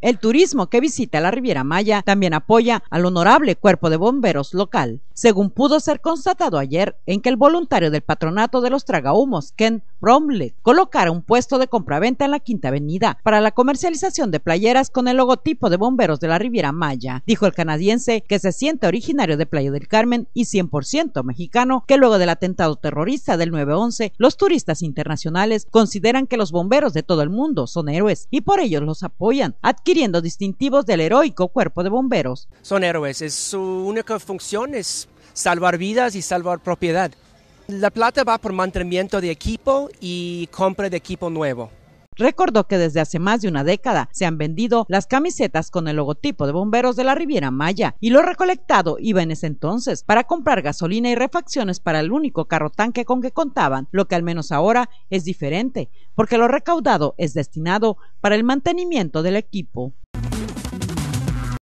El turismo que visita la Riviera Maya también apoya al honorable cuerpo de bomberos local, según pudo ser constatado ayer en que el voluntario del patronato de los tragahumos, Ken Bromley, colocara un puesto de compraventa en la Quinta Avenida para la comercialización de playeras con el logotipo de bomberos de la Riviera Maya, dijo el canadiense que se siente originario de Playa del Carmen y 100% mexicano, que luego del atentado terrorista del 9-11, los turistas internacionales consideran que los bomberos de todo el mundo son héroes y por ello los apoyan adquiriendo distintivos del heroico cuerpo de bomberos. Son héroes, su única función es salvar vidas y salvar propiedad. La plata va por mantenimiento de equipo y compra de equipo nuevo. Recordó que desde hace más de una década se han vendido las camisetas con el logotipo de bomberos de la Riviera Maya y lo recolectado iba en ese entonces para comprar gasolina y refacciones para el único carro tanque con que contaban, lo que al menos ahora es diferente, porque lo recaudado es destinado para el mantenimiento del equipo.